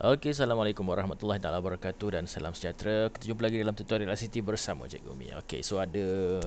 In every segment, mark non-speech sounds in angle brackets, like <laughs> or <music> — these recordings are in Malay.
Okey, Assalamualaikum Warahmatullahi taala Wabarakatuh dan salam sejahtera. Kita jumpa lagi dalam tutorial ICT bersama Cikgu Umi. Okey, so ada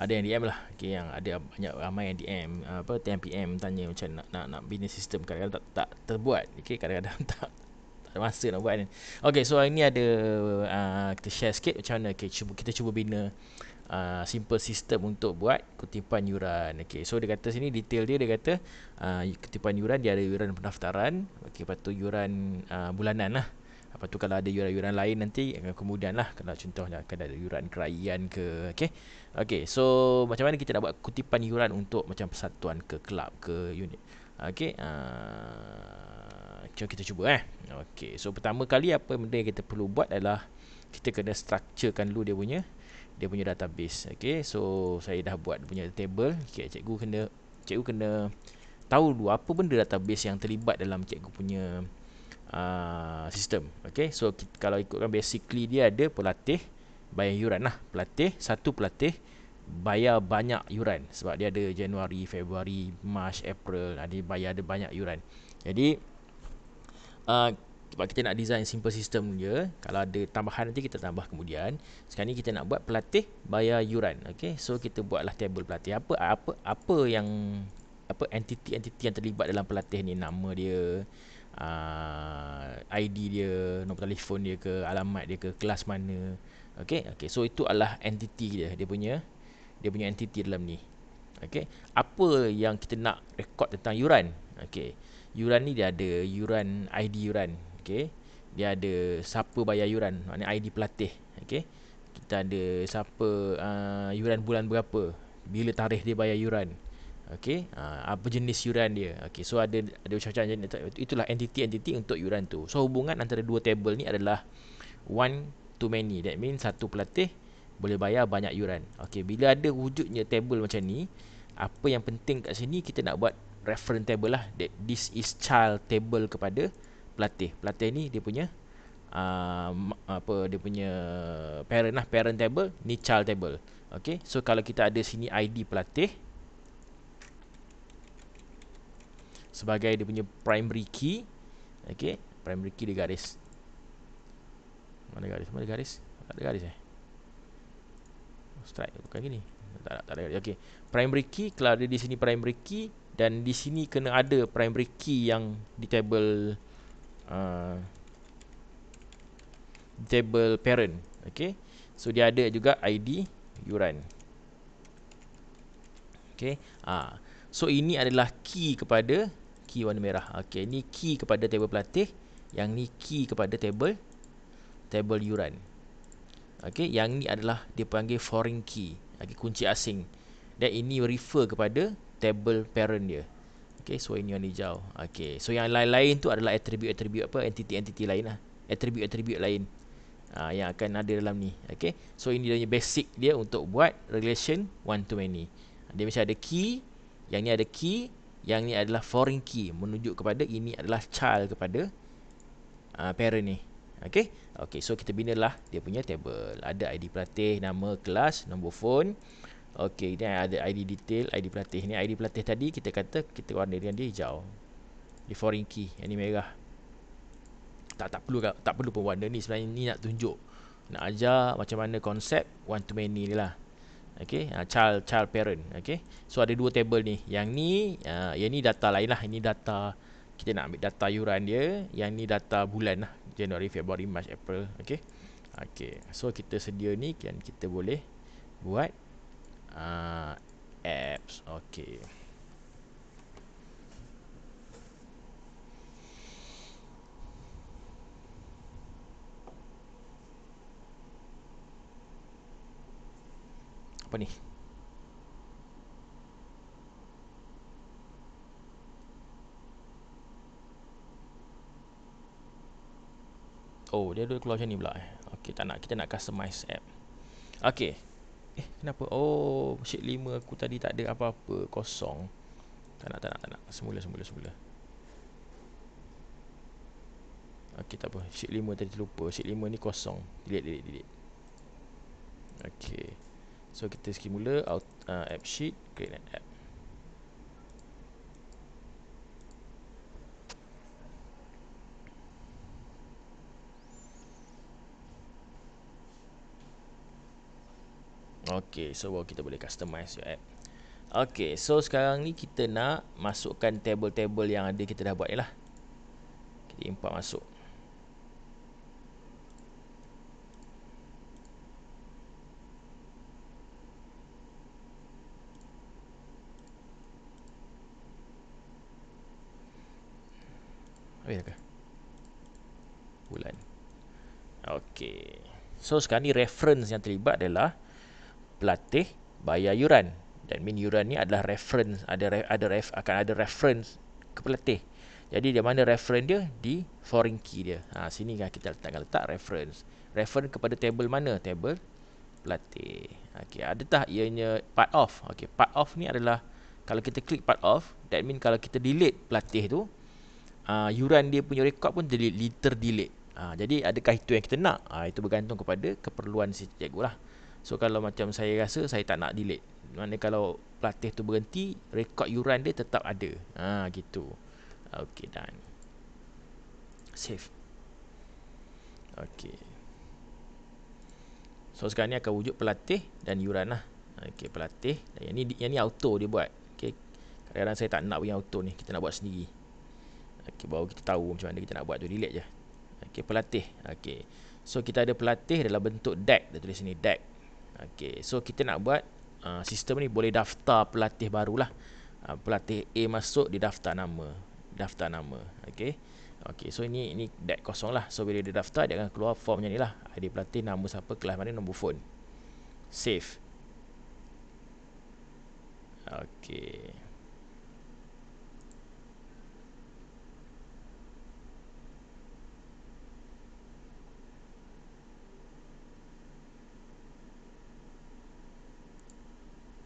ada yang DM lah. Okey, yang ada banyak ramai yang DM apa TMPM tanya macam nak nak nak bina sistem kadang-kadang tak tak terbuat. Okey, kadang-kadang <laughs> tak tak ada masa nak buat ni. Okey, so hari ni ada uh, kita share sikit macam mana okay, cuba, kita cuba bina uh, uh, simple system untuk buat kutipan yuran. Okay, so dia kata sini detail dia dia kata uh, kutipan yuran dia ada yuran pendaftaran, okay, lepas tu yuran uh, bulanan lah. Lepas tu kalau ada yuran-yuran lain nanti eh, kemudian lah kalau contohnya kalau ada yuran kerajaan ke okay. Okay, so macam mana kita nak buat kutipan yuran untuk macam persatuan ke kelab ke unit. okay. uh, jom kita cuba eh. Okay, so pertama kali apa benda yang kita perlu buat adalah kita kena structurekan dulu dia punya dia punya database okey so saya dah buat punya table okey cikgu kena cikgu kena tahu dulu apa benda database yang terlibat dalam cikgu punya uh, sistem okey so kita, kalau ikutkan basically dia ada pelatih bayar yuran lah pelatih satu pelatih bayar banyak yuran sebab dia ada Januari, Februari, March, April ada bayar ada banyak yuran jadi uh, sebab kita nak design simple system dia kalau ada tambahan nanti kita tambah kemudian sekarang ni kita nak buat pelatih bayar yuran Okay, so kita buatlah table pelatih apa apa apa yang apa entiti-entiti yang terlibat dalam pelatih ni nama dia uh, ah, ID dia nombor telefon dia ke alamat dia ke kelas mana Okay, okay. so itu adalah entiti dia dia punya dia punya entiti dalam ni Okay, apa yang kita nak record tentang yuran Okay, yuran ni dia ada yuran ID yuran okey dia ada siapa bayar yuran maknanya ID pelatih okey kita ada siapa uh, yuran bulan berapa bila tarikh dia bayar yuran okey uh, apa jenis yuran dia okey so ada ada macam-macam jenis itulah entity-entity untuk yuran tu so hubungan antara dua table ni adalah one to many that means satu pelatih boleh bayar banyak yuran okey bila ada wujudnya table macam ni apa yang penting kat sini kita nak buat reference table lah that this is child table kepada pelatih. Pelatih ni dia punya uh, apa dia punya parent lah parent table ni child table. Okey. So kalau kita ada sini ID pelatih sebagai dia punya primary key. Okey, primary key dia garis. Mana garis? Mana garis? Tak ada garis eh. Oh, strike bukan gini. Tak ada, tak ada. Okey. Primary key kalau ada di sini primary key dan di sini kena ada primary key yang di table uh, table parent okey so dia ada juga id yuran okey ah uh, so ini adalah key kepada key warna merah okey ni key kepada table pelatih yang ni key kepada table table yuran okey yang ni adalah dia panggil foreign key okay, kunci asing dan ini refer kepada table parent dia Okay, so ini yang hijau. Okay, so yang lain-lain tu adalah atribut-atribut apa? entiti-entiti lain lah. atribut-atribut lain. Uh, yang akan ada dalam ni. Okay, so ini dia basic dia untuk buat relation one to many. Dia macam ada key. Yang ni ada key. Yang ni adalah foreign key. Menunjuk kepada ini adalah child kepada uh, parent ni. Okay, okay. so kita bina lah dia punya table. Ada ID pelatih, nama, kelas, nombor phone. Okey, ini ada ID detail, ID pelatih Ini ID pelatih tadi kita kata kita warna dia hijau. Di foreign key, yang ni merah. Tak tak perlu tak perlu pun warna ni sebenarnya ni nak tunjuk nak ajar macam mana konsep one to many ni lah. Okey, uh, child child parent, okey. So ada dua table ni. Yang ni uh, yang ni data lain lah. Ini data kita nak ambil data yuran dia. Yang ni data bulan lah. Januari, Februari, Mac, April, okey. Okey. So kita sedia ni kan kita boleh buat uh, apps okay apa ni Oh, dia dulu keluar macam ni pula eh. Okay, tak nak. Kita nak customize app. Okay. Eh kenapa Oh Sheet 5 aku tadi tak ada apa-apa Kosong Tak nak tak nak tak nak Semula semula semula Okay tak apa Sheet 5 tadi terlupa Sheet 5 ni kosong Delete delete delete Okay So kita skim mula Out, uh, App sheet Create an app Okay, so kita boleh customize your app. Okay, so sekarang ni kita nak masukkan table-table yang ada kita dah buat ni lah. Kita import masuk. Habis dah ke? Bulan. Okay. So sekarang ni reference yang terlibat adalah pelatih bayar yuran dan min yuran ni adalah reference ada re, ada ref, akan ada reference ke pelatih jadi di mana reference dia di foreign key dia ha sini kan kita letak letak reference reference kepada table mana table pelatih okey ada tak ianya part of okey part of ni adalah kalau kita klik part of that mean kalau kita delete pelatih tu uh, yuran dia punya rekod pun delete liter delete Ha, jadi adakah itu yang kita nak? Ha, itu bergantung kepada keperluan si cikgu lah. So kalau macam saya rasa saya tak nak delete. Mana kalau pelatih tu berhenti, rekod yuran dia tetap ada. Ha gitu. Okey dan save. Okey. So sekarang ni akan wujud pelatih dan yuran lah. Okey pelatih dan yang ni yang ni auto dia buat. Okey. Kadang-kadang saya tak nak punya auto ni, kita nak buat sendiri. Okey baru kita tahu macam mana kita nak buat tu delete je. Okey pelatih. Okey. So kita ada pelatih dalam bentuk deck dia tulis sini deck. Okay, so kita nak buat uh, sistem ni boleh daftar pelatih barulah. Uh, pelatih A masuk di daftar nama. Daftar nama. Okay. Okay, so ini ini dead kosong lah. So, bila dia daftar, dia akan keluar form macam ni lah. ID pelatih, nama siapa, kelas mana, nombor phone. Save. Okay.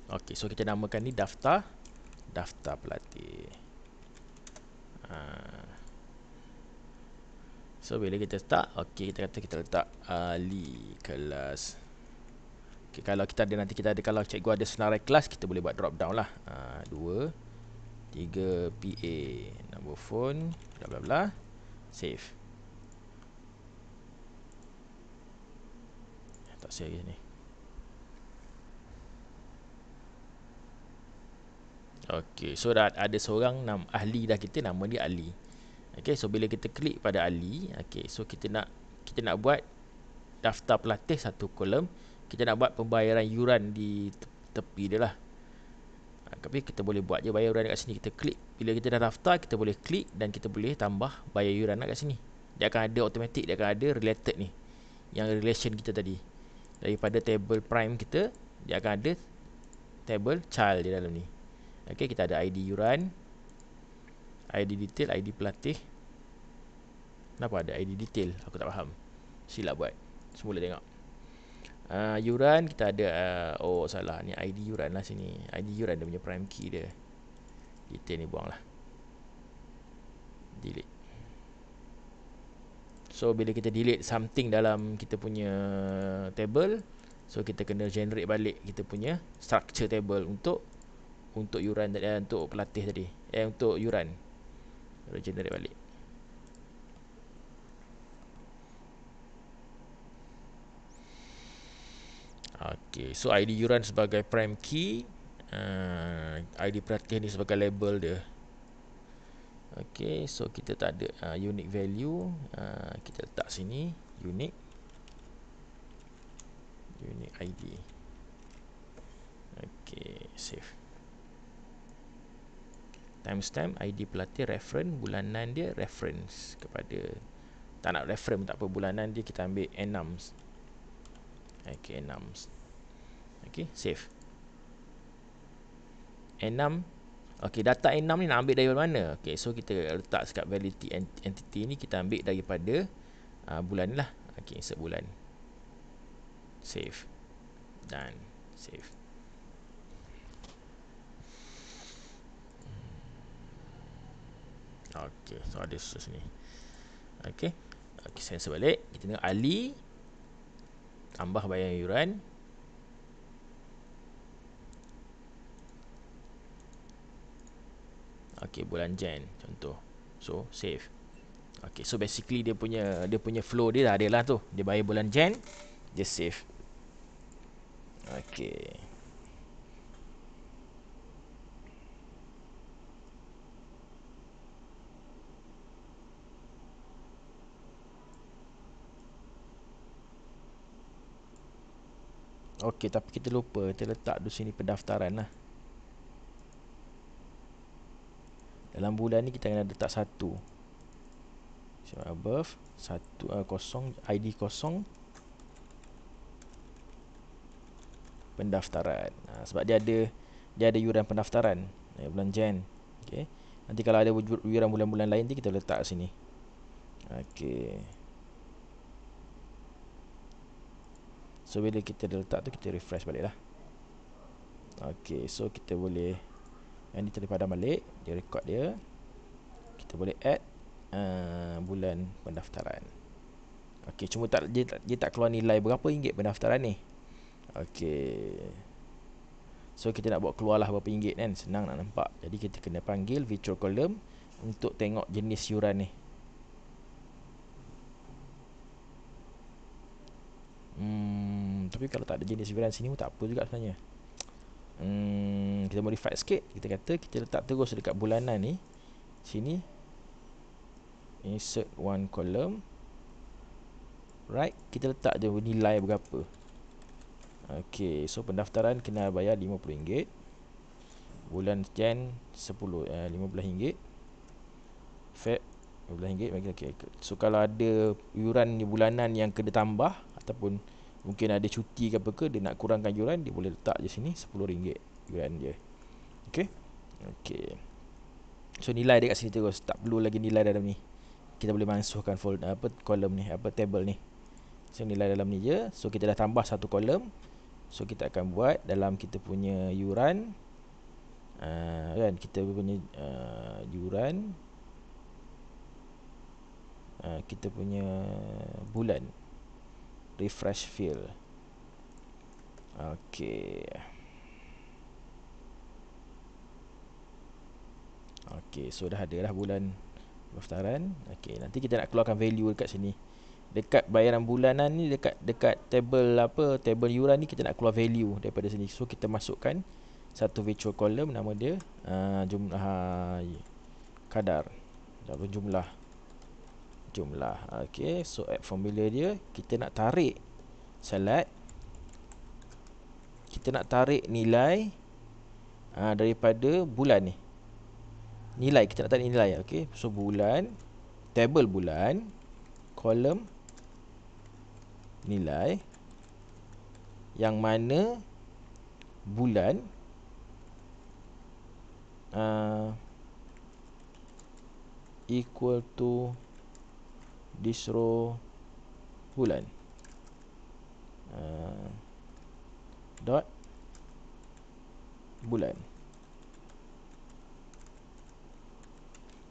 Okey, so kita namakan ni daftar daftar pelatih. Ha. So bila kita letak. okey kita kata kita letak Ali kelas. Okey kalau kita ada nanti kita ada kalau cikgu ada senarai kelas kita boleh buat drop down lah. Ha, dua, tiga PA nombor phone bla bla bla save. Eh, tak save lagi ni. Okey, so dah ada seorang nam, ahli dah kita nama dia Ali. Okey, so bila kita klik pada Ali, okey, so kita nak kita nak buat daftar pelatih satu kolom, kita nak buat pembayaran yuran di tepi dia lah. Ha, tapi kita boleh buat je bayar yuran dekat sini kita klik. Bila kita dah daftar, kita boleh klik dan kita boleh tambah bayar yuran dekat lah sini. Dia akan ada automatik, dia akan ada related ni. Yang relation kita tadi. Daripada table prime kita, dia akan ada table child di dalam ni. Okey, kita ada ID yuran, ID detail, ID pelatih. Kenapa ada ID detail? Aku tak faham. Silap buat. Semula tengok. Uh, yuran kita ada uh, oh salah ni ID yuran lah sini. ID yuran dia punya prime key dia. Detail ni buanglah. Delete. So bila kita delete something dalam kita punya table, so kita kena generate balik kita punya structure table untuk untuk yuran dan eh, untuk pelatih tadi. Eh untuk yuran. Regenerate balik. Okay, so ID yuran sebagai prime key, uh, ah, ID pelatih ni sebagai label dia. Okay, so kita tak ada uh, unique value, uh, kita letak sini unique unique ID. Okay, save timestamp ID pelatih reference bulanan dia reference kepada tak nak reference tak apa bulanan dia kita ambil enums ok enums ok save enum ok data enum ni nak ambil dari mana ok so kita letak sekat validity entity ni kita ambil daripada uh, bulan lah ok sebulan save dan save Okey, so ada susah sini. Okey. Okey, saya sebalik. Kita tengok Ali tambah bayar yuran. Okey, bulan Jan contoh. So, save. Okey, so basically dia punya dia punya flow dia dah ada lah tu. Dia bayar bulan Jan, dia save. Okey. Okey, tapi kita lupa kita letak di sini pendaftaran lah. Dalam bulan ni kita kena letak satu. So above satu uh, kosong ID kosong pendaftaran. Ha, sebab dia ada dia ada yuran pendaftaran eh, bulan Jan. Okey. Nanti kalau ada yuran bulan-bulan lain ni kita letak sini. Okey. So bila kita letak tu kita refresh balik lah Okay so kita boleh Yang ni terlebih padam balik Dia record dia Kita boleh add uh, Bulan pendaftaran Okay cuma tak, dia, tak, dia tak keluar nilai berapa ringgit pendaftaran ni Okay So kita nak buat keluar lah berapa ringgit kan Senang nak nampak Jadi kita kena panggil virtual column Untuk tengok jenis yuran ni Hmm, tapi kalau tak ada jenis varian sini pun tak apa juga sebenarnya. Hmm, kita modify sikit. Kita kata kita letak terus dekat bulanan ni. Sini. Insert one column. Right. Kita letak je nilai berapa. Okay. So pendaftaran kena bayar RM50. Bulan Jan 10 eh, RM15. Feb RM15. Okay, okay. So kalau ada yuran bulanan yang kena tambah ataupun mungkin ada cuti ke apa ke dia nak kurangkan yuran dia boleh letak je sini RM10 yuran dia ok ok so nilai dia kat sini terus tak perlu lagi nilai dalam ni kita boleh mansuhkan fold apa kolom ni apa table ni so nilai dalam ni je so kita dah tambah satu kolom so kita akan buat dalam kita punya yuran uh, kan kita punya uh, yuran uh, kita punya bulan refresh field okey okey so dah ada dah bulan pendaftaran okey nanti kita nak keluarkan value dekat sini dekat bayaran bulanan ni dekat dekat table apa table yuran ni kita nak keluar value daripada sini so kita masukkan satu virtual column nama dia uh, jumlah uh, kadar jumlah jumlah jumlah okey so add formula dia kita nak tarik select kita nak tarik nilai uh, daripada bulan ni nilai kita nak tarik nilai okey so bulan table bulan kolom nilai yang mana bulan uh, equal to disro bulan uh, dot bulan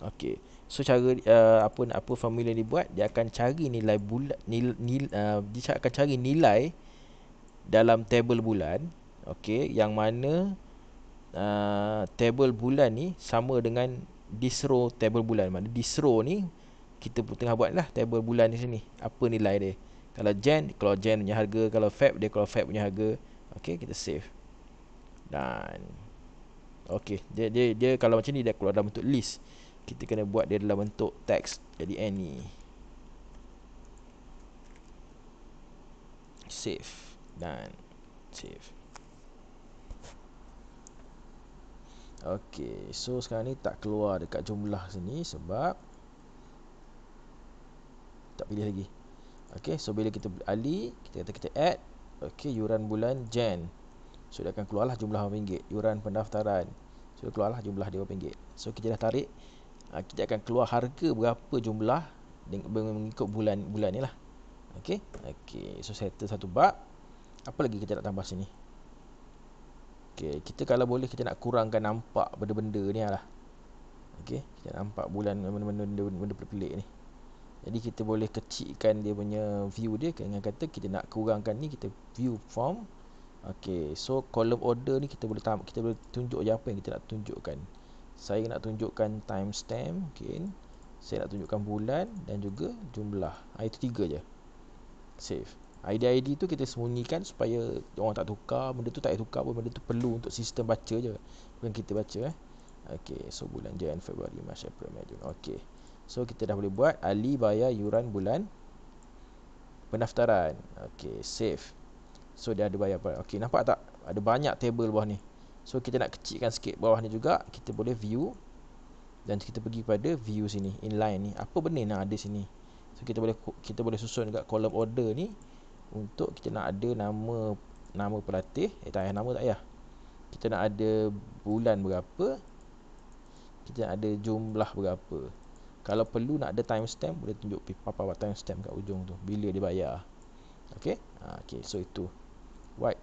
Okey. So cara uh, apa apa formula ni buat, dia akan cari nilai bulan nil, nil, uh, dia akan cari nilai dalam table bulan. Okey, yang mana uh, table bulan ni sama dengan disro table bulan. Mana disro ni kita pun tengah buat lah table bulan di sini apa nilai dia kalau Jan kalau Jan punya harga kalau Feb dia kalau Feb punya harga okey kita save dan okey dia dia dia kalau macam ni dia keluar dalam bentuk list kita kena buat dia dalam bentuk text jadi any save dan save Okey, so sekarang ni tak keluar dekat jumlah sini sebab tak pilih lagi Okey, so bila kita ali kita kata kita add Okey, yuran bulan Jan so dia akan keluarlah jumlah RM1 yuran pendaftaran so keluarlah jumlah RM1 so kita dah tarik ah, kita akan keluar harga berapa jumlah mengikut bulan bulan ni lah Okey, okay. so settle satu bab apa lagi kita nak tambah sini Okey, kita kalau boleh kita nak kurangkan nampak benda-benda ni lah Okey, kita nampak bulan benda-benda pelik ni jadi kita boleh kecilkan dia punya view dia Dengan kata kita nak kurangkan ni kita view form Okay, so column order ni kita boleh tam- kita boleh tunjuk je apa yang kita nak tunjukkan Saya nak tunjukkan timestamp okay. Saya nak tunjukkan bulan dan juga jumlah ha, Itu tiga je Save ID-ID tu kita sembunyikan supaya orang tak tukar Benda tu tak payah tukar pun benda tu perlu untuk sistem baca je Bukan kita baca eh Okay, so bulan Jan, Februari, Mac, April, Mei, Jun. Okay So kita dah boleh buat Ali bayar yuran bulan pendaftaran. Okay, save. So dia ada bayar apa? Okey, nampak tak? Ada banyak table bawah ni. So kita nak kecilkan sikit bawah ni juga. Kita boleh view dan kita pergi pada view sini, inline ni. Apa benda nak ada sini? So kita boleh kita boleh susun dekat kolom order ni untuk kita nak ada nama nama pelatih. Eh tak payah nama tak payah. Kita nak ada bulan berapa? Kita nak ada jumlah berapa? kalau perlu nak ada timestamp boleh tunjuk apa-apa timestamp kat ujung tu bila dia bayar ok ha, so itu white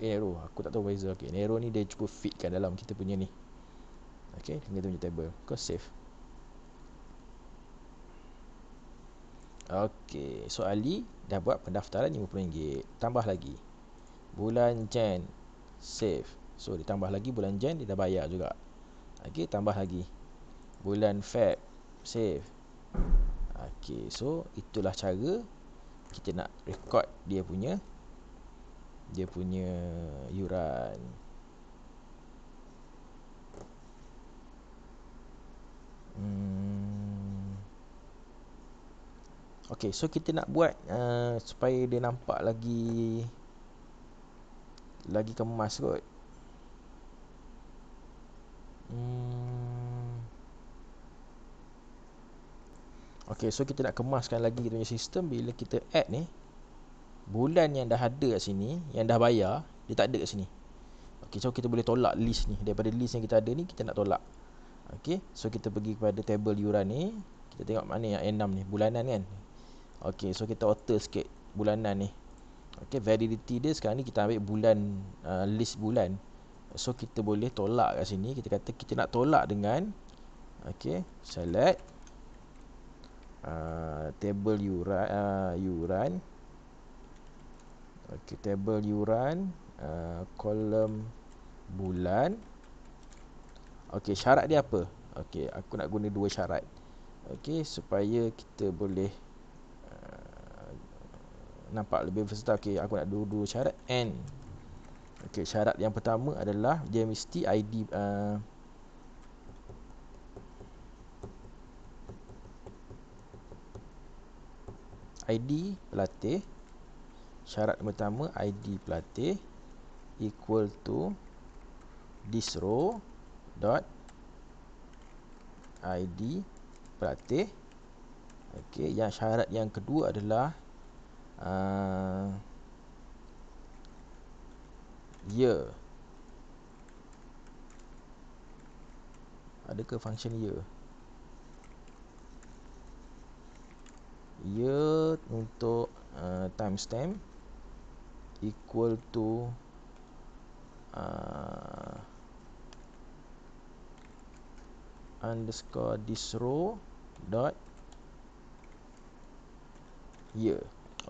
arrow aku tak tahu beza ok arrow ni dia cuba fitkan dalam kita punya ni ok dengan kita punya table kau save ok so Ali dah buat pendaftaran RM50 tambah lagi bulan Jan save so tambah lagi bulan Jan dia dah bayar juga ok tambah lagi bulan Feb save ok so itulah cara kita nak record dia punya dia punya yuran hmm. Okay, so kita nak buat uh, Supaya dia nampak lagi Lagi kemas kot Hmm Okey, so kita nak kemaskan lagi kita punya sistem bila kita add ni bulan yang dah ada kat sini, yang dah bayar, dia tak ada kat sini. Okey, so kita boleh tolak list ni. Daripada list yang kita ada ni kita nak tolak. Okey, so kita pergi kepada table yuran ni, kita tengok mana yang N6 ni, bulanan kan. Okey, so kita alter sikit bulanan ni. Okey, validity dia sekarang ni kita ambil bulan uh, list bulan. So kita boleh tolak kat sini, kita kata kita nak tolak dengan okey, select uh, table you run uh, ah, you run okay table you run ah, kolom uh, bulan okey syarat dia apa okey aku nak guna dua syarat okey supaya kita boleh nampak lebih besar. okey aku nak dua dua syarat and okey syarat yang pertama adalah dia mesti ID uh, ID pelatih syarat pertama ID pelatih equal to this row dot ID pelatih ok, yang syarat yang kedua adalah uh, year adakah function year ia untuk uh, timestamp equal to uh, underscore this row dot ya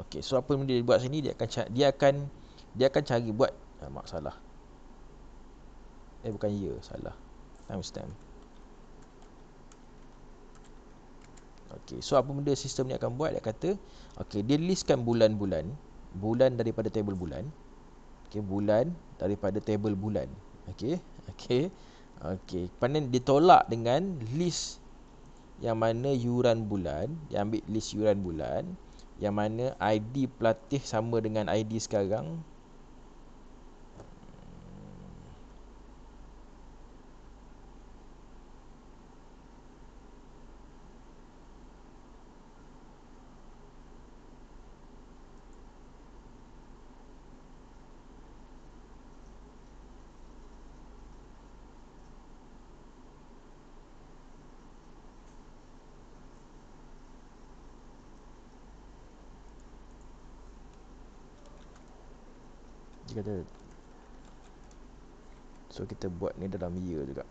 okey so apa benda dia buat sini dia akan dia akan dia akan cari buat ah, uh, mak salah eh bukan ya salah timestamp Okey, so apa benda sistem ni akan buat? Dia kata, okey, dia listkan bulan-bulan, bulan daripada table bulan. Okey, bulan daripada table bulan. Okey, okey. Okey, pandai ditolak dengan list yang mana yuran bulan, dia ambil list yuran bulan yang mana ID pelatih sama dengan ID sekarang dia kata So kita buat ni dalam year juga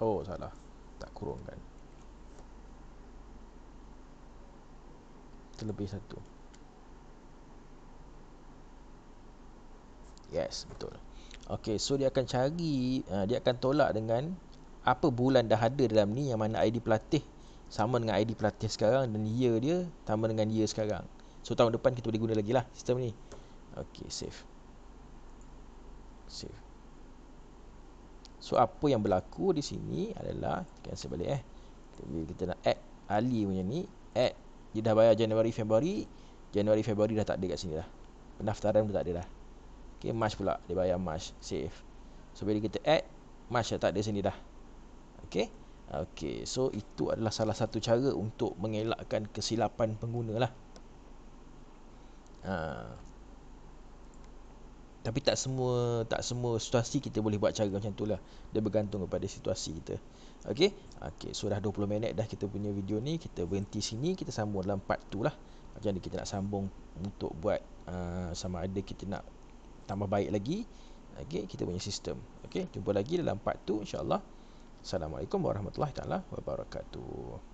Oh salah Tak kurungkan Terlebih satu Yes, betul. Okey, so dia akan cari, uh, dia akan tolak dengan apa bulan dah ada dalam ni yang mana ID pelatih sama dengan ID pelatih sekarang dan year dia sama dengan year sekarang. So tahun depan kita boleh guna lagi lah sistem ni. Okey, save. Save. So apa yang berlaku di sini adalah cancel balik eh. Kita, kita nak add Ali punya ni, add dia dah bayar Januari Februari, Januari Februari dah tak ada kat sini dah. Pendaftaran pun tak ada dah. Okay, mash pula. Dia bayar mash. Save. So, bila kita add, mash tak ada sini dah. Okay. Okay. So, itu adalah salah satu cara untuk mengelakkan kesilapan pengguna lah. Ha. Tapi tak semua tak semua situasi kita boleh buat cara macam tu lah. Dia bergantung kepada situasi kita. Okay. Okay. So, dah 20 minit dah kita punya video ni. Kita berhenti sini. Kita sambung dalam part tu lah. Macam ni kita nak sambung untuk buat uh, sama ada kita nak tambah baik lagi okey kita punya sistem okey jumpa lagi dalam part tu insyaallah assalamualaikum warahmatullahi taala wabarakatuh